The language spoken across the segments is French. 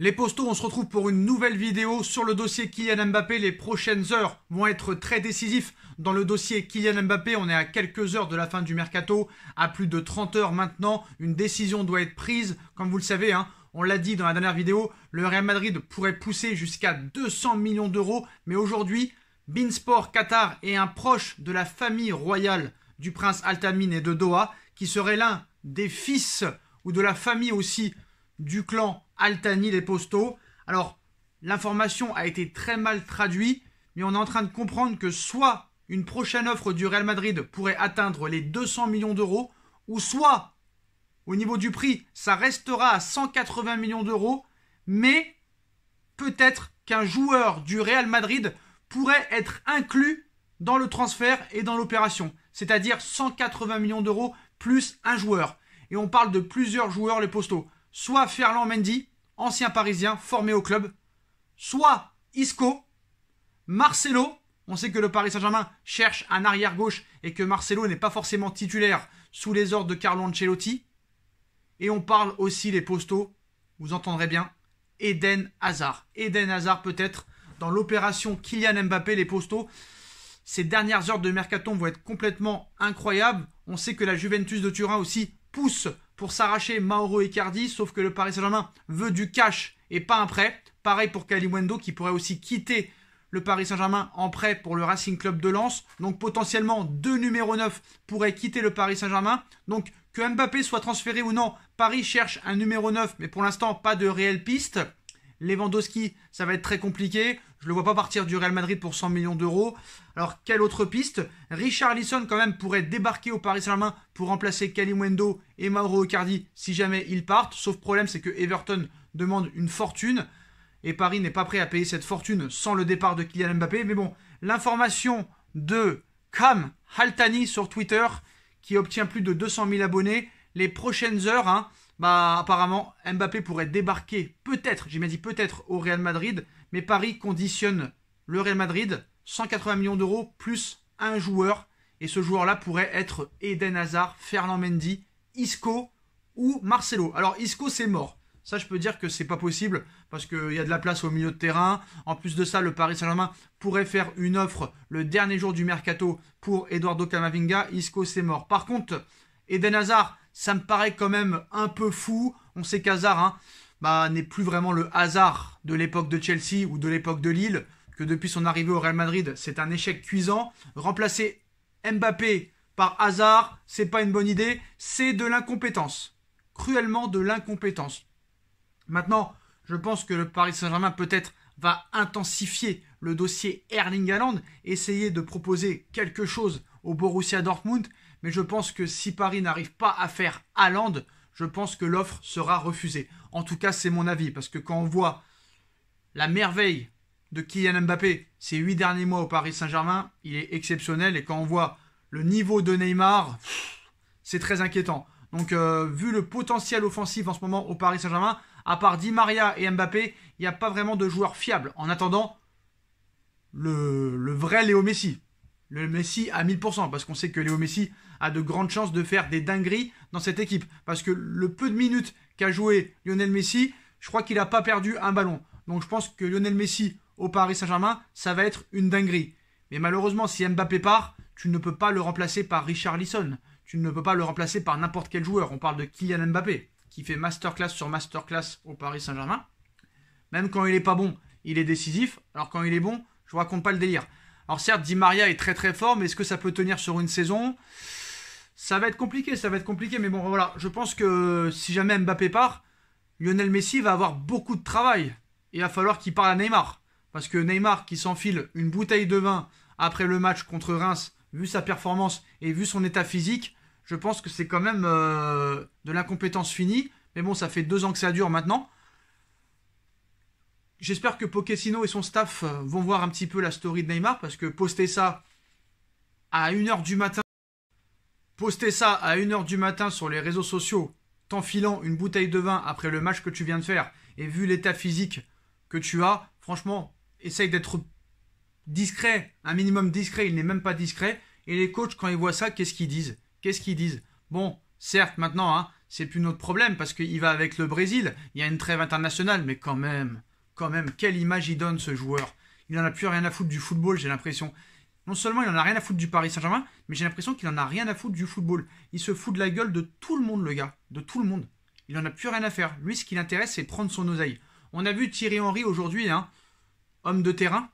Les postos, on se retrouve pour une nouvelle vidéo sur le dossier Kylian Mbappé. Les prochaines heures vont être très décisives dans le dossier Kylian Mbappé. On est à quelques heures de la fin du mercato, à plus de 30 heures maintenant. Une décision doit être prise, comme vous le savez. Hein, on l'a dit dans la dernière vidéo, le Real Madrid pourrait pousser jusqu'à 200 millions d'euros. Mais aujourd'hui, BinSport Qatar est un proche de la famille royale du prince Altamine et de Doha, qui serait l'un des fils ou de la famille aussi du clan Altani les postaux. Alors, l'information a été très mal traduite, mais on est en train de comprendre que soit une prochaine offre du Real Madrid pourrait atteindre les 200 millions d'euros, ou soit, au niveau du prix, ça restera à 180 millions d'euros, mais peut-être qu'un joueur du Real Madrid pourrait être inclus dans le transfert et dans l'opération, c'est-à-dire 180 millions d'euros plus un joueur. Et on parle de plusieurs joueurs les postaux soit Ferland Mendy, ancien parisien formé au club, soit Isco, Marcelo, on sait que le Paris Saint-Germain cherche un arrière-gauche et que Marcelo n'est pas forcément titulaire sous les ordres de Carlo Ancelotti. Et on parle aussi les postaux, vous entendrez bien, Eden Hazard. Eden Hazard peut-être dans l'opération Kylian Mbappé, les postaux. Ces dernières heures de Mercaton vont être complètement incroyables. On sait que la Juventus de Turin aussi pousse pour s'arracher Mauro Icardi, sauf que le Paris Saint-Germain veut du cash et pas un prêt. Pareil pour Wendo qui pourrait aussi quitter le Paris Saint-Germain en prêt pour le Racing Club de Lens. Donc potentiellement deux numéros 9 pourraient quitter le Paris Saint-Germain. Donc que Mbappé soit transféré ou non, Paris cherche un numéro 9, mais pour l'instant pas de réelle piste. Lewandowski, ça va être très compliqué. Je le vois pas partir du Real Madrid pour 100 millions d'euros. Alors, quelle autre piste Richard Lisson, quand même, pourrait débarquer au Paris Saint-Germain pour remplacer Kalimwendo et Mauro Icardi si jamais ils partent. Sauf problème, c'est que Everton demande une fortune. Et Paris n'est pas prêt à payer cette fortune sans le départ de Kylian Mbappé. Mais bon, l'information de Cam Haltani sur Twitter, qui obtient plus de 200 000 abonnés, les prochaines heures, hein, bah apparemment Mbappé pourrait débarquer peut-être, j'ai bien dit peut-être au Real Madrid, mais Paris conditionne le Real Madrid 180 millions d'euros plus un joueur et ce joueur-là pourrait être Eden Hazard, Fernand Mendy, Isco ou Marcelo. Alors Isco c'est mort. Ça, je peux dire que c'est pas possible parce qu'il y a de la place au milieu de terrain. En plus de ça, le Paris Saint-Germain pourrait faire une offre le dernier jour du mercato pour Eduardo Camavinga. Isco, c'est mort. Par contre, Eden Hazard, ça me paraît quand même un peu fou. On sait qu'Hazard hein, bah, n'est plus vraiment le hasard de l'époque de Chelsea ou de l'époque de Lille, que depuis son arrivée au Real Madrid, c'est un échec cuisant. Remplacer Mbappé par Hazard, c'est pas une bonne idée, c'est de l'incompétence. Cruellement de l'incompétence. Maintenant, je pense que le Paris Saint-Germain peut-être va intensifier le dossier Erling Haaland, essayer de proposer quelque chose au Borussia Dortmund mais je pense que si Paris n'arrive pas à faire Allende, je pense que l'offre sera refusée. En tout cas, c'est mon avis, parce que quand on voit la merveille de Kylian Mbappé ces huit derniers mois au Paris Saint-Germain, il est exceptionnel, et quand on voit le niveau de Neymar, c'est très inquiétant. Donc, euh, vu le potentiel offensif en ce moment au Paris Saint-Germain, à part Di Maria et Mbappé, il n'y a pas vraiment de joueurs fiables. En attendant, le, le vrai Léo Messi, le Messi à 1000%, parce qu'on sait que Léo Messi a de grandes chances de faire des dingueries dans cette équipe, parce que le peu de minutes qu'a joué Lionel Messi, je crois qu'il n'a pas perdu un ballon. Donc je pense que Lionel Messi au Paris Saint-Germain, ça va être une dinguerie. Mais malheureusement, si Mbappé part, tu ne peux pas le remplacer par Richard Lisson, tu ne peux pas le remplacer par n'importe quel joueur. On parle de Kylian Mbappé, qui fait masterclass sur masterclass au Paris Saint-Germain. Même quand il n'est pas bon, il est décisif, alors quand il est bon, je vous raconte pas le délire. Alors certes, Di Maria est très très fort, mais est-ce que ça peut tenir sur une saison Ça va être compliqué, ça va être compliqué. Mais bon, voilà, je pense que si jamais Mbappé part, Lionel Messi va avoir beaucoup de travail. Il va falloir qu'il parle à Neymar. Parce que Neymar qui s'enfile une bouteille de vin après le match contre Reims, vu sa performance et vu son état physique, je pense que c'est quand même euh, de l'incompétence finie. Mais bon, ça fait deux ans que ça dure maintenant. J'espère que Pochettino et son staff euh, vont voir un petit peu la story de Neymar parce que poster ça à 1h du matin, poster ça à 1h du matin sur les réseaux sociaux, t'enfilant une bouteille de vin après le match que tu viens de faire et vu l'état physique que tu as, franchement, essaye d'être discret, un minimum discret, il n'est même pas discret. Et les coachs, quand ils voient ça, qu'est-ce qu'ils disent Qu'est-ce qu'ils disent Bon, certes, maintenant, hein, c'est plus notre problème parce qu'il va avec le Brésil, il y a une trêve internationale, mais quand même, quand même, quelle image il donne ce joueur. Il n'en a plus rien à foutre du football, j'ai l'impression. Non seulement il en a rien à foutre du Paris Saint-Germain, mais j'ai l'impression qu'il en a rien à foutre du football. Il se fout de la gueule de tout le monde, le gars. De tout le monde. Il n'en a plus rien à faire. Lui, ce qui l'intéresse, c'est prendre son oseille. On a vu Thierry Henry aujourd'hui, hein, homme de terrain,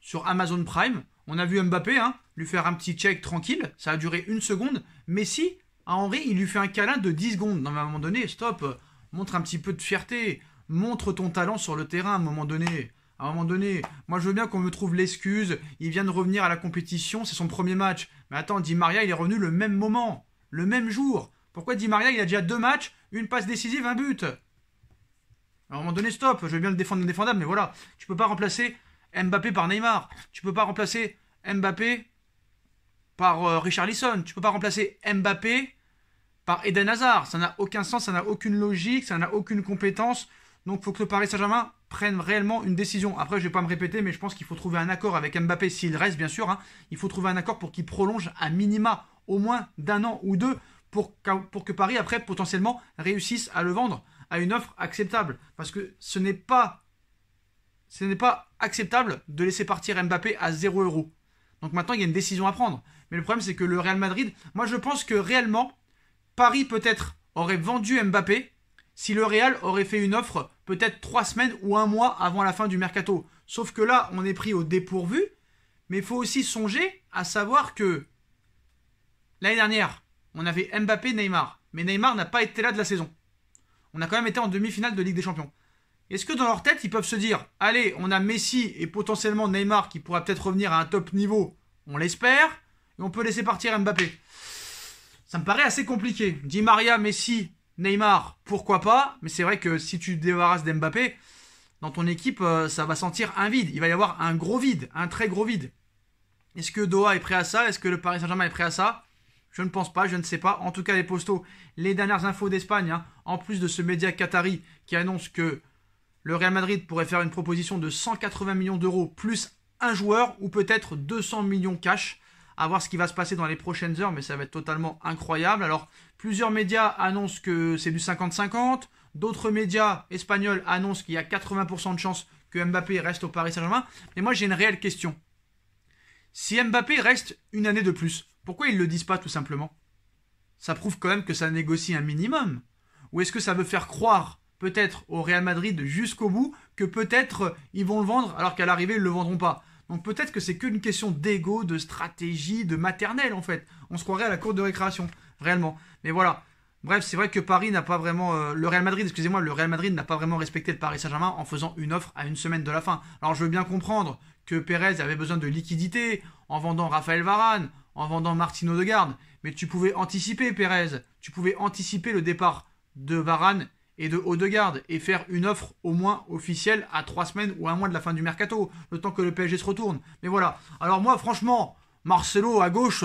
sur Amazon Prime. On a vu Mbappé hein, lui faire un petit check tranquille. Ça a duré une seconde. Mais si, à Henry, il lui fait un câlin de 10 secondes. Dans à un moment donné, stop, euh, montre un petit peu de fierté montre ton talent sur le terrain à un moment donné. À un moment donné, moi je veux bien qu'on me trouve l'excuse, il vient de revenir à la compétition, c'est son premier match. Mais attends, Di Maria, il est revenu le même moment, le même jour. Pourquoi Di Maria, il a déjà deux matchs, une passe décisive, un but À un moment donné, stop, je veux bien le défendre indéfendable, mais voilà, tu peux pas remplacer Mbappé par Neymar, tu peux pas remplacer Mbappé par euh, Richard Lisson, tu peux pas remplacer Mbappé par Eden Hazard, ça n'a aucun sens, ça n'a aucune logique, ça n'a aucune compétence, donc il faut que le Paris Saint-Germain prenne réellement une décision. Après, je ne vais pas me répéter, mais je pense qu'il faut trouver un accord avec Mbappé s'il reste, bien sûr. Hein. il faut trouver un accord pour qu'il prolonge à minima au moins d'un an ou deux pour, que Paris, après, potentiellement, réussisse à le vendre à une offre acceptable. Parce que ce n'est pas, ce n'est pas acceptable de laisser partir Mbappé à 0 euros. Donc maintenant, il y a une décision à prendre. Mais le problème, c'est que le Real Madrid, moi je pense que réellement, Paris peut-être aurait vendu Mbappé si le Real aurait fait une offre peut-être trois semaines ou un mois avant la fin du mercato. Sauf que là, on est pris au dépourvu. Mais il faut aussi songer à savoir que l'année dernière, on avait Mbappé, Neymar. Mais Neymar n'a pas été là de la saison. On a quand même été en demi-finale de Ligue des Champions. Est-ce que dans leur tête, ils peuvent se dire Allez, on a Messi et potentiellement Neymar qui pourra peut-être revenir à un top niveau, on l'espère, et on peut laisser partir Mbappé Ça me paraît assez compliqué. Di Maria, Messi, Neymar, pourquoi pas, mais c'est vrai que si tu te débarrasses d'Mbappé, dans ton équipe, euh, ça va sentir un vide. Il va y avoir un gros vide, un très gros vide. Est-ce que Doha est prêt à ça Est-ce que le Paris Saint-Germain est prêt à ça Je ne pense pas, je ne sais pas. En tout cas, les postaux, les dernières infos d'Espagne, hein. en plus de ce média qatari qui annonce que le Real Madrid pourrait faire une proposition de 180 millions d'euros plus un joueur ou peut-être 200 millions cash à voir ce qui va se passer dans les prochaines heures, mais ça va être totalement incroyable. Alors, plusieurs médias annoncent que c'est du 50-50. D'autres médias espagnols annoncent qu'il y a 80% de chances que Mbappé reste au Paris Saint-Germain. Mais moi, j'ai une réelle question. Si Mbappé reste une année de plus, pourquoi ils ne le disent pas tout simplement Ça prouve quand même que ça négocie un minimum. Ou est-ce que ça veut faire croire peut-être au Real Madrid jusqu'au bout que peut-être euh, ils vont le vendre alors qu'à l'arrivée ils ne le vendront pas donc peut-être que c'est qu'une question d'ego, de stratégie, de maternelle en fait. On se croirait à la cour de récréation, réellement. Mais voilà. Bref, c'est vrai que Paris n'a pas vraiment. Euh, le Real Madrid, excusez-moi, le Real Madrid n'a pas vraiment respecté le Paris Saint-Germain en faisant une offre à une semaine de la fin. Alors je veux bien comprendre que Pérez avait besoin de liquidité en vendant Raphaël Varane, en vendant Martino de Garde, mais tu pouvais anticiper Pérez, tu pouvais anticiper le départ de Varane et de garde, et faire une offre au moins officielle à trois semaines ou un mois de la fin du mercato, le temps que le PSG se retourne. Mais voilà. Alors moi, franchement, Marcelo à gauche,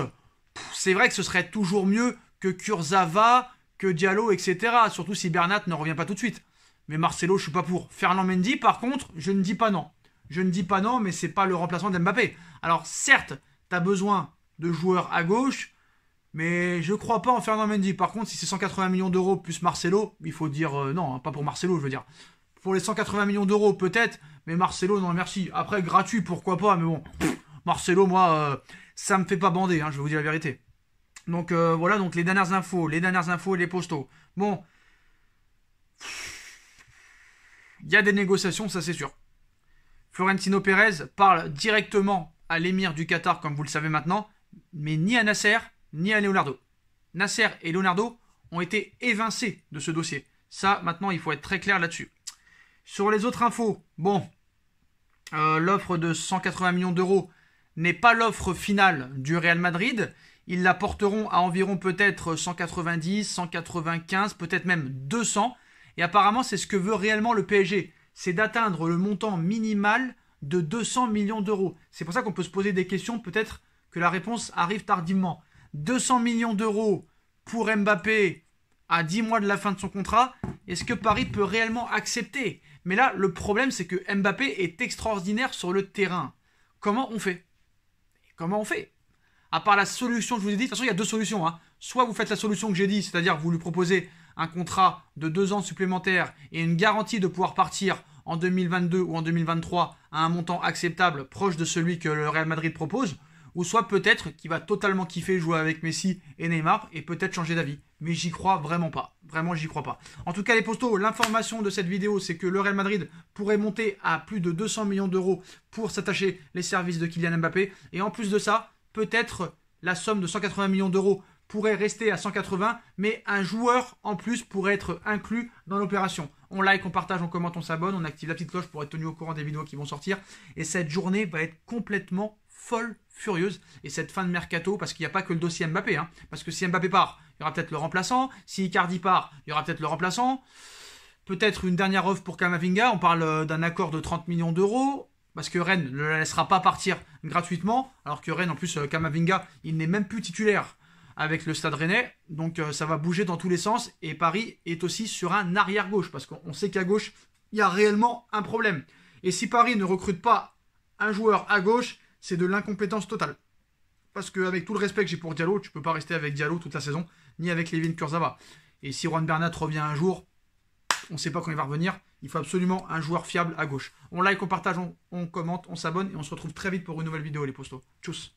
c'est vrai que ce serait toujours mieux que Kurzawa, que Diallo, etc. Surtout si Bernat ne revient pas tout de suite. Mais Marcelo, je suis pas pour. Fernand Mendy, par contre, je ne dis pas non. Je ne dis pas non, mais c'est pas le remplacement d'Mbappé. Alors certes, tu as besoin de joueurs à gauche, mais je crois pas en Fernand Mendy. Par contre, si c'est 180 millions d'euros plus Marcelo, il faut dire euh, non, hein, pas pour Marcelo, je veux dire. Pour les 180 millions d'euros, peut-être, mais Marcelo, non, merci. Après, gratuit, pourquoi pas, mais bon, Marcelo, moi, euh, ça me fait pas bander, hein, je vous dis la vérité. Donc euh, voilà, donc les dernières infos, les dernières infos et les postaux. Bon, il y a des négociations, ça c'est sûr. Florentino Pérez parle directement à l'émir du Qatar, comme vous le savez maintenant, mais ni à Nasser, ni à Leonardo. Nasser et Leonardo ont été évincés de ce dossier. Ça, maintenant, il faut être très clair là-dessus. Sur les autres infos, bon, euh, l'offre de 180 millions d'euros n'est pas l'offre finale du Real Madrid. Ils la porteront à environ peut-être 190, 195, peut-être même 200. Et apparemment, c'est ce que veut réellement le PSG. C'est d'atteindre le montant minimal de 200 millions d'euros. C'est pour ça qu'on peut se poser des questions, peut-être que la réponse arrive tardivement. 200 millions d'euros pour Mbappé à 10 mois de la fin de son contrat, est-ce que Paris peut réellement accepter Mais là, le problème, c'est que Mbappé est extraordinaire sur le terrain. Comment on fait Comment on fait À part la solution que je vous ai dit, de toute façon, il y a deux solutions. Hein. Soit vous faites la solution que j'ai dit, c'est-à-dire vous lui proposez un contrat de deux ans supplémentaires et une garantie de pouvoir partir en 2022 ou en 2023 à un montant acceptable proche de celui que le Real Madrid propose ou soit peut-être qu'il va totalement kiffer jouer avec Messi et Neymar et peut-être changer d'avis. Mais j'y crois vraiment pas. Vraiment, j'y crois pas. En tout cas, les postos, l'information de cette vidéo, c'est que le Real Madrid pourrait monter à plus de 200 millions d'euros pour s'attacher les services de Kylian Mbappé. Et en plus de ça, peut-être la somme de 180 millions d'euros pourrait rester à 180, mais un joueur en plus pourrait être inclus dans l'opération. On like, on partage, on commente, on s'abonne, on active la petite cloche pour être tenu au courant des vidéos qui vont sortir. Et cette journée va être complètement folle furieuse. Et cette fin de mercato, parce qu'il n'y a pas que le dossier Mbappé, hein. parce que si Mbappé part, il y aura peut-être le remplaçant. Si Icardi part, il y aura peut-être le remplaçant. Peut-être une dernière offre pour Kamavinga. On parle euh, d'un accord de 30 millions d'euros. Parce que Rennes ne la laissera pas partir gratuitement. Alors que Rennes, en plus, euh, Kamavinga, il n'est même plus titulaire avec le Stade Rennais. Donc euh, ça va bouger dans tous les sens. Et Paris est aussi sur un arrière-gauche. Parce qu'on sait qu'à gauche, il y a réellement un problème. Et si Paris ne recrute pas un joueur à gauche, c'est de l'incompétence totale. Parce avec tout le respect que j'ai pour Diallo, tu peux pas rester avec Diallo toute la saison, ni avec Levin Kurzawa. Et si Juan Bernat revient un jour, on ne sait pas quand il va revenir. Il faut absolument un joueur fiable à gauche. On like, on partage, on, on commente, on s'abonne et on se retrouve très vite pour une nouvelle vidéo, les postos. Tchuss